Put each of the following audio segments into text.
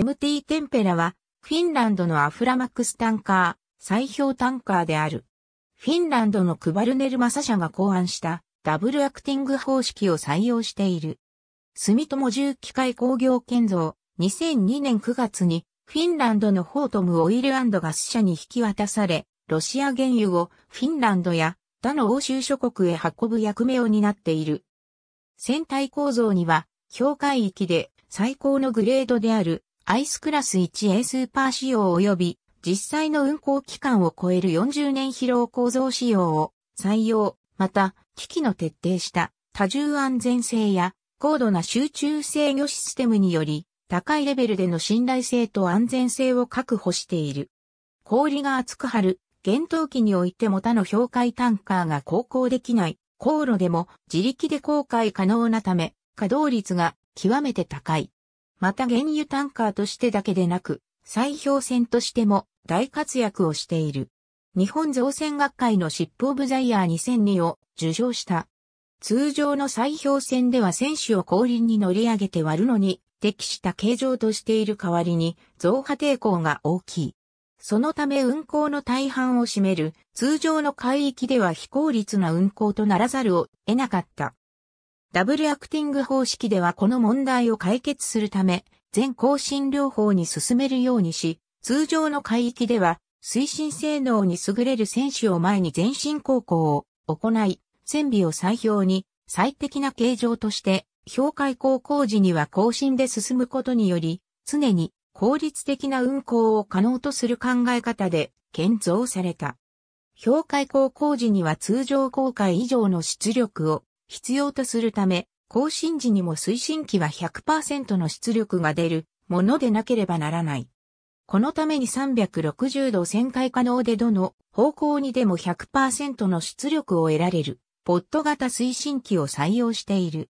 MT テンペラは、フィンランドのアフラマックスタンカー、砕氷タンカーである。フィンランドのクバルネルマサ社が考案したダブルアクティング方式を採用している。住友重機械工業建造、2002年9月にフィンランドのホートムオイルガス社に引き渡され、ロシア原油をフィンランドや他の欧州諸国へ運ぶ役目を担っている。船体構造には、境界域で最高のグレードであるアイスクラス 1A スーパー仕様及び実際の運行期間を超える40年疲労構造仕様を採用、また、機器の徹底した多重安全性や高度な集中制御システムにより、高いレベルでの信頼性と安全性を確保している。氷が厚く張る、厳冬期においても他の氷海タンカーが航行できない、航路でも自力で航海可能なため、稼働率が極めて高い。また原油タンカーとしてだけでなく、砕氷船としても大活躍をしている。日本造船学会のシップオブザイヤー2002を受賞した。通常の砕氷船では船首を後輪に乗り上げて割るのに適した形状としている代わりに増波抵抗が大きい。そのため運航の大半を占める通常の海域では非効率な運航とならざるを得なかった。ダブルアクティング方式ではこの問題を解決するため、全更新療法に進めるようにし、通常の海域では、推進性能に優れる選手を前に全身航行を行い、船尾を最表に最適な形状として、氷海航行時には更新で進むことにより、常に効率的な運航を可能とする考え方で建造された。氷海航行時には通常航海以上の出力を必要とするため、更新時にも推進機は100%の出力が出るものでなければならない。このために360度旋回可能でどの方向にでも100%の出力を得られるポット型推進機を採用している。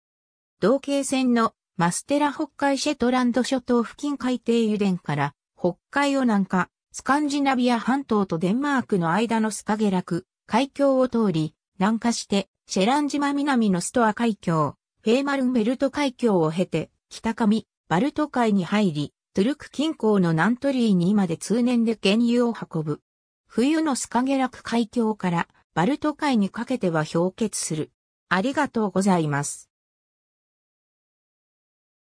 同型船のマステラ北海シェトランド諸島付近海底油田から北海を南下、スカンジナビア半島とデンマークの間のスカゲラク海峡を通り、南下して、シェラン島南のストア海峡、フェーマルンベルト海峡を経て、北上、バルト海に入り、トゥルク近郊の南トリーにまで通年で原油を運ぶ。冬のスカゲラク海峡からバルト海にかけては氷結する。ありがとうございます。